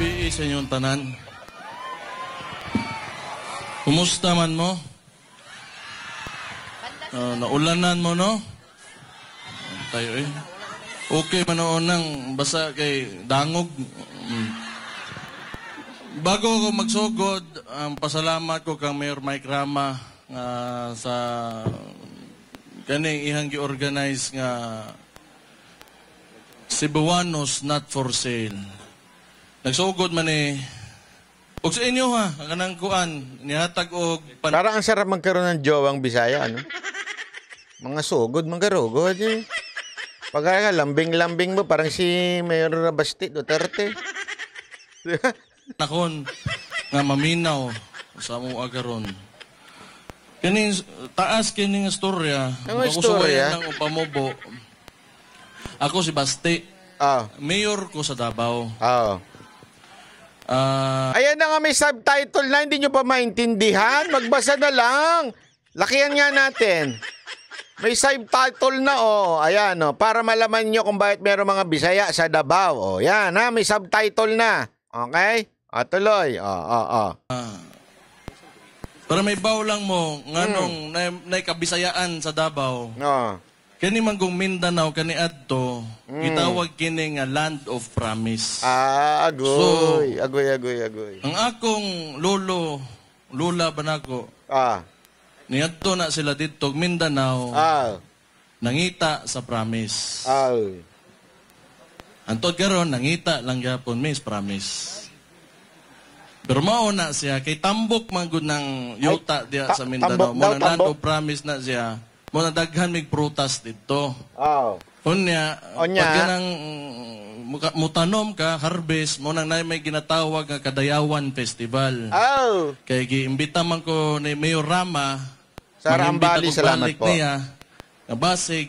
gabi sa inyong tanan. Kumusta man mo? Uh, naulanan mo, no? Tayo eh. Okay man o nang basa kay dangog. Mm. Bago ko magsugod, ang um, pasalamat ko kang Mayor Mike Rama uh, sa kaning ihang gi-organize nga Cebuanos Not For Sale. Nagsugod man eh. Og sa inyo ha, ang kanang kuan, nihatag og... Pan- Parang ang sarap magkaroon ng jowang Bisaya, ano? Mga sugod, mga rugod eh. ka, lambing-lambing mo, parang si Mayor Rabasti Duterte. Nakon, nga maminaw sa mo agaron. Kini taas kini nga storya. Ang storya ng upamobo. Ako si Basti. Ah. Mayor ko sa Davao. Ah. Uh, Ayan na nga may subtitle na, hindi nyo pa maintindihan. Magbasa na lang. Lakihan nga natin. May subtitle na oh. Ayan oh. Para malaman nyo kung bakit meron mga Bisaya sa Davao. Oh, yan ha. May subtitle na. Okay? O, ah, tuloy. Oh, oh, oh. para may lang mo, nganong hmm. na, na kabisayaan sa Davao. Oo. Oh. Kani manggong Mindanao kani adto mm. gitawag kini nga land of promise. Ah, agoy, so, agoy, agoy, agoy. Ang akong lolo, lola banako. Ah. Niadto na sila dito Mindanao. Ah. Nangita sa promise. Ah. Antod karon nangita lang gyapon miss promise. Pero mao na siya kay tambok man gud ng yuta diya sa Mindanao. Mao na land of promise na siya mo nadaghan mig prutas dito. Oo. Oh. Unya, Unya. pag ganang mm, mutanom ka, harvest, mo nang may ginatawag nga Kadayawan Festival. Oh. Kay giimbita man ko ni Mayor Rama, sa Rambali, salamat po. Niya, na basig,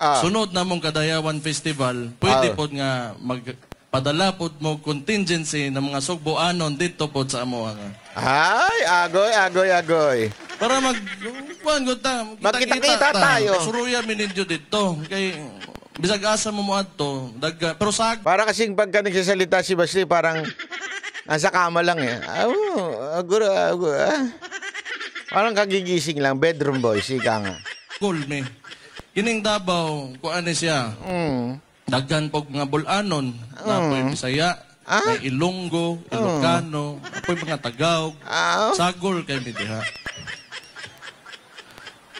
ah. sunod na mong Kadayawan Festival, pwede ah. po nga magpadala po mo contingency ng mga sugboanon dito po sa amo. Ay, agoy, agoy, agoy. Para mag kwan gud ta. Magkita-kita tayo. Suruya minindyo dito. Kay bisag asa mo mo adto, dagga. Pero sa Para kasing pagka nagsasalita si Basli parang nasa kama lang eh. Aw, agura, agura. Ah. Parang kagigising lang, bedroom boy, sika nga. Cool, me. Kining Davao, kuan siya. Mm. Daghan pog mga bulanon, mm. napoy Bisaya, Ah? May Ilonggo, mm. Ilocano, mm. apoy mga Tagaw. Oh. Sagol kay mi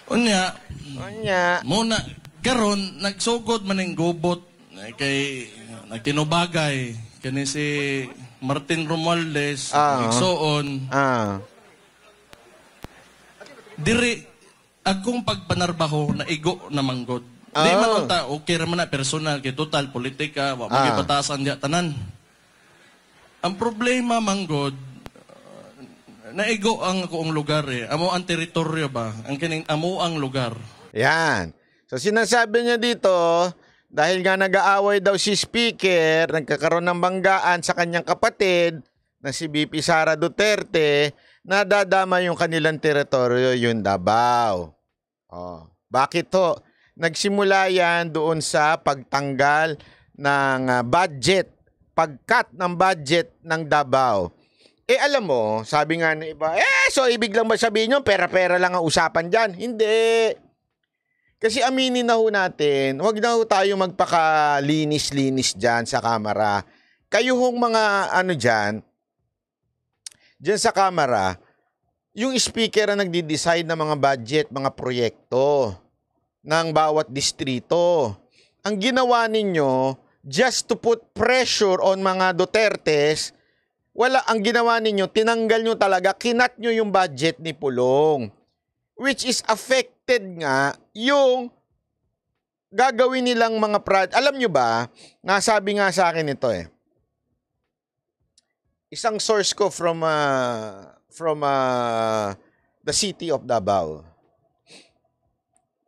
Unya, Unya. muna, karon nagsugod man ng gubot eh, kay nagtinubagay kani si Martin Romualdez ah. nagsuon. Ah. Diri akong pagpanarbaho na igo na manggod. Oh. Di man ta okay ra man na personal kay total politika wa ah. magipatasan diya tanan. Ang problema manggod Naigo ang kuong lugar eh. Amo ang teritoryo ba? Ang kining amo ang lugar. Yan. So sinasabi niya dito, dahil nga nag-aaway daw si Speaker, nagkakaroon ng banggaan sa kanyang kapatid na si BP Sara Duterte, nadadama yung kanilang teritoryo, yung Davao. Oh, bakit to? Nagsimula yan doon sa pagtanggal ng ah, budget, pagkat ng budget ng Davao eh alam mo, sabi nga ng iba, eh so ibig lang ba sabihin yun, pera-pera lang ang usapan dyan? Hindi. Kasi aminin na ho natin, huwag na ho tayo magpakalinis-linis dyan sa kamera. Kayo hong mga ano dyan, dyan sa kamera, yung speaker ang nagde decide ng mga budget, mga proyekto ng bawat distrito. Ang ginawa ninyo, just to put pressure on mga Dutertes wala ang ginawa ninyo, tinanggal nyo talaga, kinat nyo yung budget ni Pulong. Which is affected nga yung gagawin nilang mga project. Alam nyo ba, nasabi nga sa akin ito eh. Isang source ko from uh, from uh, the city of Davao.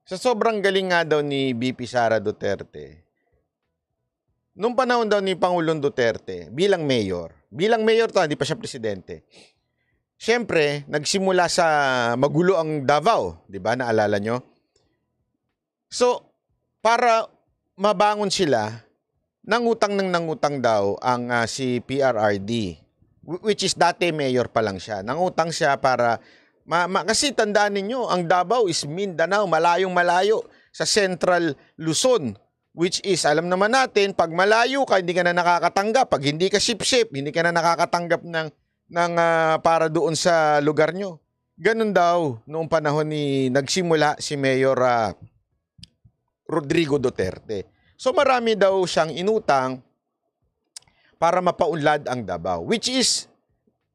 Sa sobrang galing nga daw ni BP Sara Duterte, nung panahon daw ni Pangulong Duterte bilang mayor, bilang mayor to, hindi pa siya presidente. Siyempre, nagsimula sa magulo ang Davao, 'di ba? Naalala nyo? So, para mabangon sila, nangutang ng nangutang daw ang uh, si PRRD, which is dati mayor pa lang siya. Nangutang siya para ma, ma, kasi tandaan niyo, ang Davao is Mindanao, malayong malayo sa Central Luzon. Which is, alam naman natin, pag malayo ka, hindi ka na nakakatanggap. Pag hindi ka ship-ship, hindi ka na nakakatanggap ng, ng uh, para doon sa lugar nyo. Ganun daw, noong panahon ni nagsimula si Mayor uh, Rodrigo Duterte. So marami daw siyang inutang para mapaunlad ang Davao. Which is,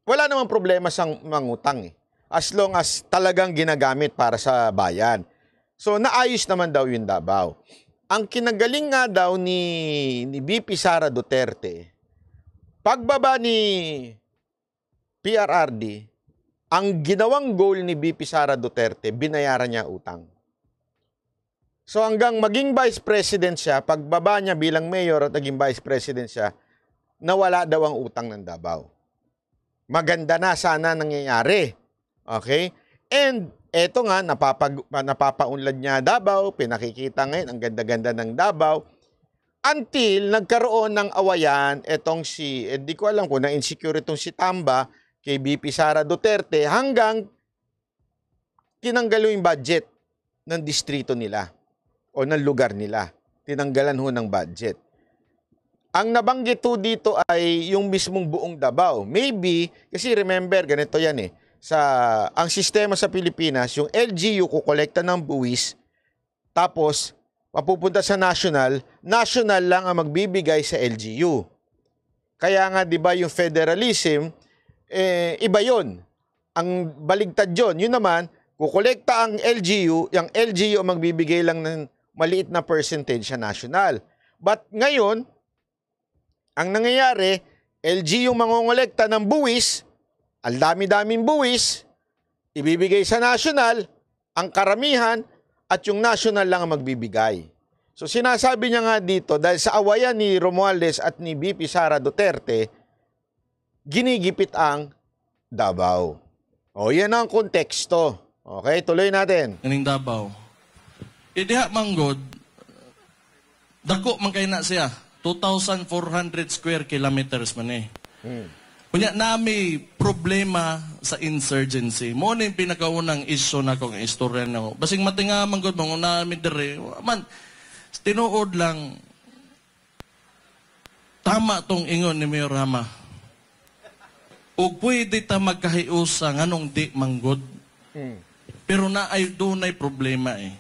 wala namang problema sa mangutang eh. As long as talagang ginagamit para sa bayan. So naayos naman daw yung Davao ang kinagaling nga daw ni, ni BP Sara Duterte, pagbaba ni PRRD, ang ginawang goal ni BP Sara Duterte, binayaran niya utang. So hanggang maging vice president siya, pagbaba niya bilang mayor at naging vice president siya, nawala daw ang utang ng Davao. Maganda na sana nangyayari. Okay? And Eto nga, napapag, napapaunlad niya Davao, pinakikita ngayon ang ganda-ganda ng Davao. Until nagkaroon ng awayan, etong si, eh, di ko alam kung na-insecure itong si Tamba kay BP Sara Duterte hanggang tinanggalo yung budget ng distrito nila o ng lugar nila. Tinanggalan ho ng budget. Ang nabanggit ho dito ay yung mismong buong Davao. Maybe, kasi remember, ganito yan eh sa ang sistema sa Pilipinas, yung LGU kukolekta ng buwis tapos mapupunta sa national, national lang ang magbibigay sa LGU. Kaya nga 'di ba yung federalism eh, iba 'yon. Ang baligtad 'yon. Yun naman, kukolekta ang LGU, yung LGU ang magbibigay lang ng maliit na percentage sa national. But ngayon, ang nangyayari, LGU mangongolekta ng buwis, Al dami-daming buwis, ibibigay sa national, ang karamihan, at yung national lang ang magbibigay. So sinasabi niya nga dito, dahil sa awayan ni Romualdez at ni BP Sara Duterte, ginigipit ang Davao. O yan ang konteksto. Okay, tuloy natin. Kaning Davao. Idiha e, manggod, dako man kay na siya. 2,400 square kilometers man eh. Hmm. Kunya nami problema sa insurgency. Mo ni yung pinakaunang isyo na kong istorya na Basing matinga man gud mo mi dire. Man tinuod lang tama tong ingon ni Mayor Rama. Ug pwede ta magkahiusa nganong di manggod. Hmm. Pero na ay dunay problema eh.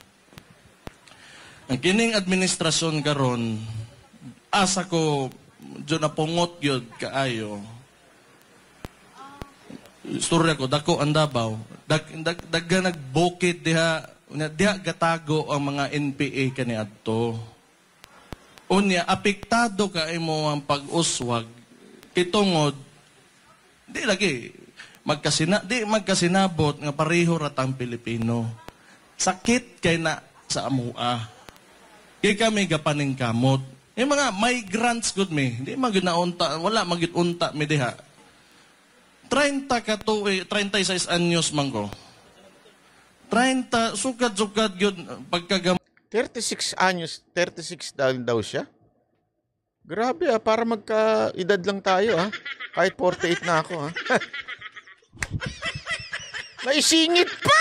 Ang kining administrasyon karon asa ko jo na pungot yun kaayo storya ko, dako ang Davao, dag, dag, dagga nagbukid diha, diha gatago ang mga NPA kaniadto. Unya, apektado ka imo ang pag-uswag, kitungod, di lagi, magkasina, di magkasinabot nga pareho ra tang Pilipino. Sakit kay na sa amua. Kay kami gapaning kamot. Yung mga migrants good me, di maginaunta, wala magitunta me diha 30 ka to, eh, 36 anyos man ko. 30, sukat-sukat yun, pagkagam... 36 anyos, 36 daw, daw siya? Grabe ah, para magka-edad lang tayo ah. Kahit 48 na ako ah. Naisingit pa!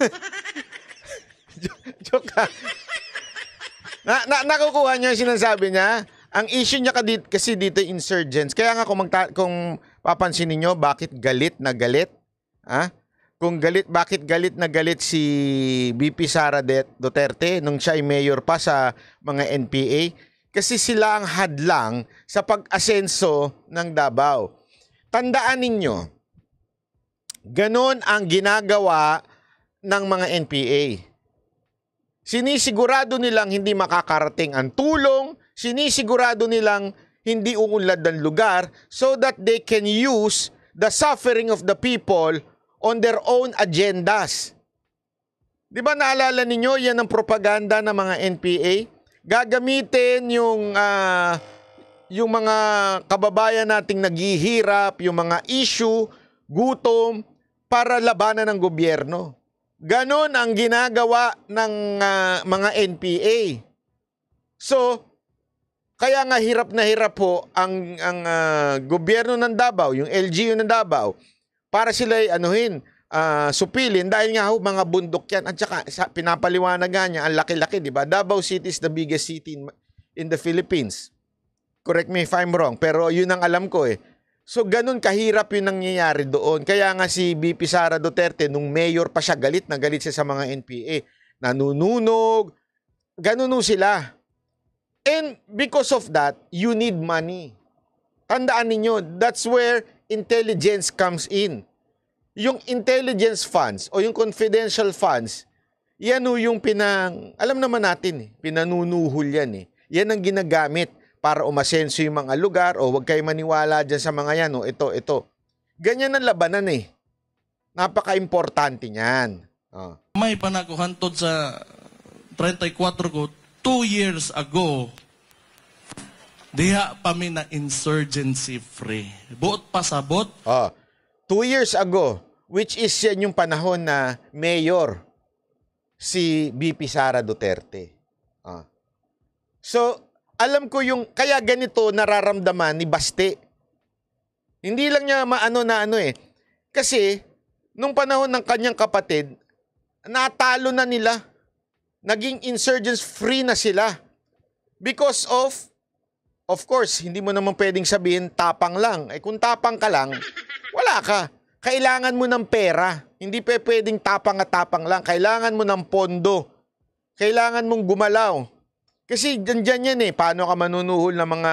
Joke ah. Na, na, nakukuha niyo yung sinasabi niya? Ang issue niya kasi dito insurgents. Kaya nga kung, magta- kung Papansin niyo bakit galit na galit? Ha? Kung galit, bakit galit na galit si VP Sara Duterte nung siya ay mayor pa sa mga NPA? Kasi sila ang hadlang sa pag-asenso ng Davao. Tandaan ninyo, ganun ang ginagawa ng mga NPA. Sinisigurado nilang hindi makakarating ang tulong, sinisigurado nilang hindi uunlad ng lugar so that they can use the suffering of the people on their own agendas. Di ba naalala ninyo, yan ang propaganda ng mga NPA? Gagamitin yung, uh, yung mga kababayan nating naghihirap, yung mga issue, gutom, para labanan ng gobyerno. Ganon ang ginagawa ng uh, mga NPA. So, kaya nga hirap na hirap po ang ang uh, gobyerno ng Davao, yung LGU ng Davao para sila ay anuhin uh, supilin dahil nga ho mga bundok yan at saka sa, pinapaliwanag nga niya ang laki-laki, di ba? Davao City is the biggest city in, in the Philippines. Correct me if I'm wrong, pero yun ang alam ko eh. So ganun kahirap yung nangyayari doon. Kaya nga si BP Sara Duterte nung mayor pa siya galit nagalit siya sa mga NPA. Nanununog. Ganun sila. And because of that, you need money. Tandaan ninyo, that's where intelligence comes in. Yung intelligence funds o yung confidential funds, yan o yung pinang, alam naman natin, eh, pinanunuhol yan eh. Yan ang ginagamit para umasenso yung mga lugar o huwag kayo maniwala dyan sa mga yan o ito, ito. Ganyan ang labanan eh. Napaka-importante niyan. Oh. May panakuhantod sa 34 ko, two years ago, diha pa mi na insurgency free. Buot pasabot. Oh, ah, two years ago, which is yan yung panahon na mayor si BP Sara Duterte. Ah. So, alam ko yung kaya ganito nararamdaman ni Baste. Hindi lang niya maano na ano eh. Kasi nung panahon ng kanyang kapatid, natalo na nila naging insurgents free na sila because of of course, hindi mo naman pwedeng sabihin tapang lang. Eh kung tapang ka lang, wala ka. Kailangan mo ng pera. Hindi pa pwedeng tapang at tapang lang. Kailangan mo ng pondo. Kailangan mong gumalaw. Kasi dyan yan eh. Paano ka manunuhol ng mga,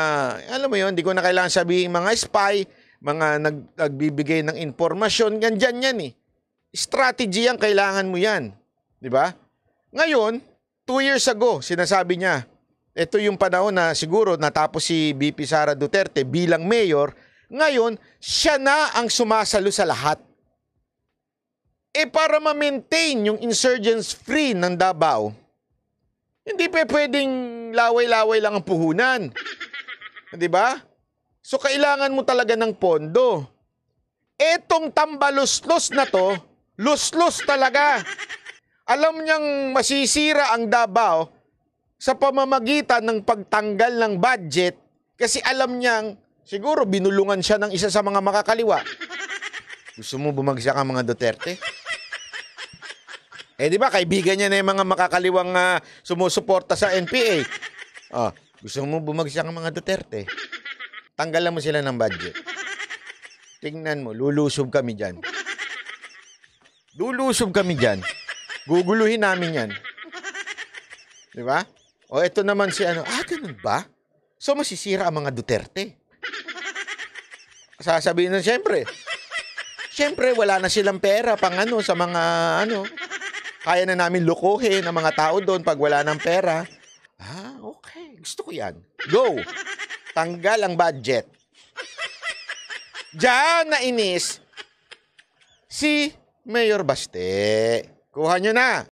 alam mo yon hindi ko na kailangan sabihin mga spy, mga nag, nagbibigay ng impormasyon. Yan dyan yan eh. Strategy yan kailangan mo yan. Di ba? Ngayon, two years ago, sinasabi niya, ito yung panahon na siguro natapos si BP Sara Duterte bilang mayor, ngayon, siya na ang sumasalo sa lahat. E para ma-maintain yung insurgents free ng Davao, hindi pa pwedeng laway-laway lang ang puhunan. 'Di ba? So kailangan mo talaga ng pondo. Etong tambaluslos na to, luslos talaga. Alam niyang masisira ang Davao sa pamamagitan ng pagtanggal ng budget kasi alam niyang siguro binulungan siya ng isa sa mga makakaliwa. Gusto mo bumagsak ang mga Duterte? Eh di ba kaibigan niya na yung mga makakaliwang uh, sumusuporta sa NPA. Oh, gusto mo bumagsak ang mga Duterte? Tanggalan mo sila ng budget. Tingnan mo, lulusob kami diyan. Lulusob kami diyan. Guguluhin namin yan. Di ba? O ito naman si ano, ah, ganun ba? So masisira ang mga Duterte. Sasabihin na siyempre. Siyempre, wala na silang pera pang ano sa mga ano. Kaya na namin lukuhin ang mga tao doon pag wala ng pera. Ah, okay. Gusto ko yan. Go! Tanggal ang budget. Diyan inis si Mayor Baste. Kuha nyo na!